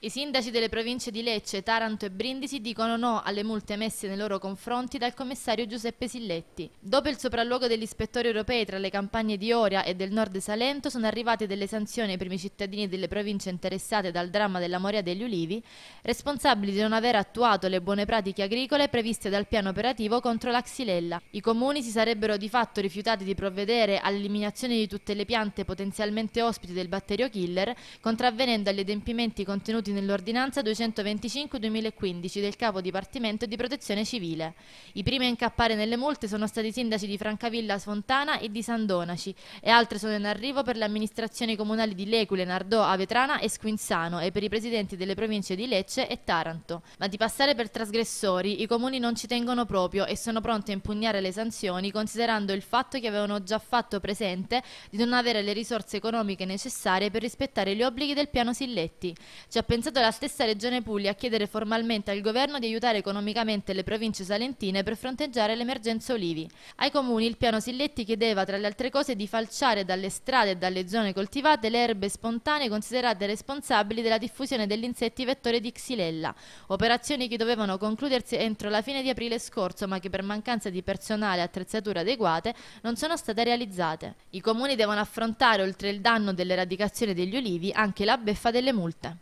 I sindaci delle province di Lecce, Taranto e Brindisi dicono no alle multe emesse nei loro confronti dal commissario Giuseppe Silletti. Dopo il sopralluogo degli ispettori europei tra le campagne di Oria e del nord Salento sono arrivate delle sanzioni ai primi cittadini delle province interessate dal dramma della Moria degli Ulivi, responsabili di non aver attuato le buone pratiche agricole previste dal piano operativo contro la xylella. I comuni si sarebbero di fatto rifiutati di provvedere all'eliminazione di tutte le piante potenzialmente ospiti del batterio killer, contravvenendo agli adempimenti contenuti contenuti nell'ordinanza 225-2015 del capo Dipartimento di Protezione Civile. I primi a incappare nelle multe sono stati i sindaci di Francavilla Sfontana e di Sandonaci e altre sono in arrivo per le amministrazioni comunali di Lecule, Nardò, Avetrana e Squinzano e per i presidenti delle province di Lecce e Taranto. Ma di passare per trasgressori i comuni non ci tengono proprio e sono pronti a impugnare le sanzioni considerando il fatto che avevano già fatto presente di non avere le risorse economiche necessarie per rispettare gli obblighi del piano Silletti. Ci ha pensato la stessa Regione Puglia a chiedere formalmente al governo di aiutare economicamente le province salentine per fronteggiare l'emergenza olivi. Ai comuni il piano Silletti chiedeva tra le altre cose di falciare dalle strade e dalle zone coltivate le erbe spontanee considerate responsabili della diffusione degli insetti vettori di Xylella, operazioni che dovevano concludersi entro la fine di aprile scorso ma che per mancanza di personale e attrezzature adeguate non sono state realizzate. I comuni devono affrontare oltre il danno dell'eradicazione degli olivi anche la beffa delle multe.